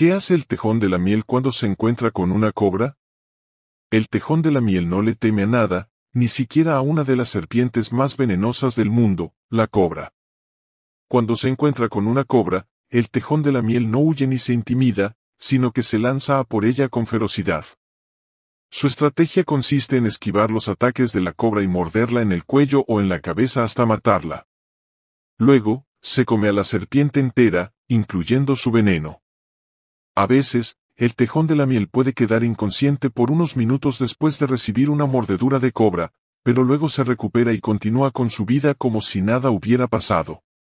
¿Qué hace el tejón de la miel cuando se encuentra con una cobra? El tejón de la miel no le teme a nada, ni siquiera a una de las serpientes más venenosas del mundo, la cobra. Cuando se encuentra con una cobra, el tejón de la miel no huye ni se intimida, sino que se lanza a por ella con ferocidad. Su estrategia consiste en esquivar los ataques de la cobra y morderla en el cuello o en la cabeza hasta matarla. Luego, se come a la serpiente entera, incluyendo su veneno. A veces, el tejón de la miel puede quedar inconsciente por unos minutos después de recibir una mordedura de cobra, pero luego se recupera y continúa con su vida como si nada hubiera pasado.